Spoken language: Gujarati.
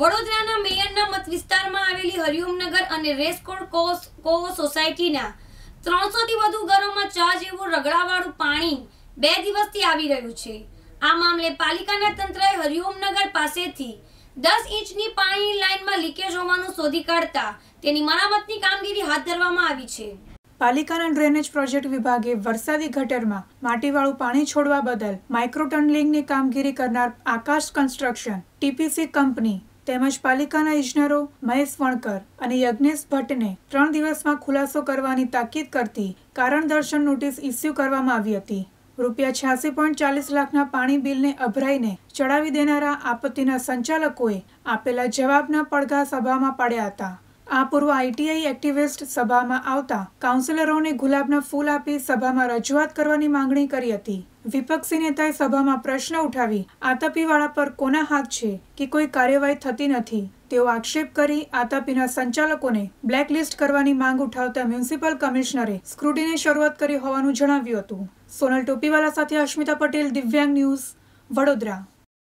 વડોદરાના મેયરના મત વિસ્તારમાં આવેલી હરિઓમનગર અને રેસકોડ કો સોસાયટીના ત્રણસોથી વધુ ઘરોમાં ચા જેવું રગડાવાળું પાણી બે દિવસથી આવી રહ્યું છે આ મામલે પાલિકાના તંત્રએ હરિઓમનગર પાસેથી દસ ઇંચની પાણીની લાઇનમાં લીકેજ હોવાનું શોધી કાઢતા તેની મરામતની કામગીરી હાથ ધરવામાં આવી છે પાલિકાના ડ્રેનેજ પ્રોજેક્ટ વિભાગે વરસાદી ગટરમાં માટીવાળું પાણી છોડવા બદલ માઇક્રો ટનલિંગની કામગીરી કરનાર આકાશ કન્સ્ટ્રક્શન ટીપીસી કંપની તેમજ પાલિકાના ઇજનેરો મહેશ વણકર અને યજ્ઞેશ ભટ્ટને ત્રણ દિવસમાં ખુલાસો કરવાની તાકીદ કરતી કારણ દર્શન નોટિસ ઇસ્યુ કરવામાં આવી હતી રૂપિયા છ્યાસી પોઈન્ટ ચાલીસ લાખના પાણી બિલને અભરાઈને ચડાવી દેનારા આપત્તિના સંચાલકોએ આપેલા જવાબના પડઘા સભામાં પાડ્યા હતા આ પૂર્વ આઈટીઆઈ એક્ટિવિસ્ટ સભામાં આવતા કાઉન્સિલરોને ગુલાબના ફૂલ આપી સભામાં રજૂઆત કરવાની માંગણી કરી હતી વિપક્ષી નેતાએ સભામાં પ્રશ્ન ઉઠાવી આતપીવાળા પર કોના હાથ છે કે કોઈ કાર્યવાહી થતી નથી તેઓ આક્ષેપ કરી આતાપીના સંચાલકોને બ્લેકલિસ્ટ કરવાની માંગ ઉઠાવતા મ્યુનિસિપલ કમિશનરે સ્ક્રુટીની શરૂઆત કરી હોવાનું જણાવ્યું હતું સોનલ ટોપીવાલા સાથે અશ્મિતા પટેલ દિવ્યાંગ ન્યૂઝ વડોદરા